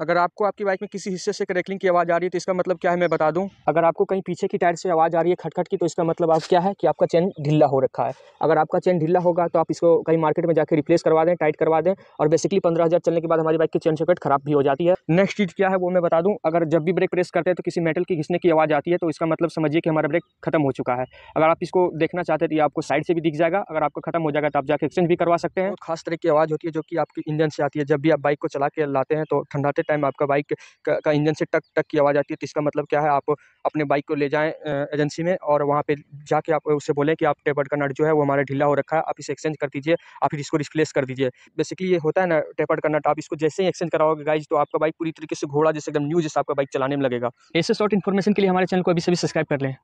अगर आपको आपकी बाइक में किसी हिस्से से क्रैकलिंग की आवाज़ आ रही है तो इसका मतलब क्या है मैं बता दूं अगर आपको कहीं पीछे की टायर से आवाज़ आ रही है खटखट की तो इसका मतलब आप क्या है कि आपका चेन ढीला हो रखा है अगर आपका चेन ढीला होगा तो आप इसको कहीं मार्केट में जाकर रिप्लेस करवा दें टाइट करवा दें और बेसिकली पंद्रह हज़ार चलने के बाद हमारी बाइक की चेन सर्किट खराब भी हो जाती है नेक्स्ट चीज़ क्या है वो मैं बता दूँ अगर जब भी ब्रेक प्रेस करते हैं तो किसी मेटल की घिसने की आवाज़ आती है तो इसका मतलब समझिए कि हमारा ब्रेक खत्म हो चुका है अगर आप इसको देखना चाहते हैं तो ये आपको साइड से भी दिख जाएगा अगर आपका खत्म हो जाएगा तो आप जाकर एक्सचेंज भी करवा सकते हैं खास तरह की आवाज़ होती है जो कि आपकी इंजन से आती है जब भी आप बाइक को चला के लाते हैं तो ठंडाते चलाते टाइम आपका बाइक का, इंजन से टक टक की आवाज़ आती है तो इसका मतलब क्या है आप अपने बाइक को ले जाएं एजेंसी में और वहाँ पे जाके आप उससे बोलें कि आप टेपर का नट जो है वो हमारा ढीला हो रखा है आप इसे एक्सचेंज कर दीजिए आप फिर इसको रिप्लेस कर दीजिए बेसिकली ये होता है ना टेपर का नट आप इसको जैसे ही एक्सचेंज कराओगे गाइज तो आपका बाइक पूरी तरीके से घोड़ा जैसे एकदम न्यू जैसे आपका बाइक चलाने में लगेगा ऐसे शॉर्ट इन्फॉर्मेशन के लिए हमारे चैनल को अभी सभी सब्सक्राइब कर लें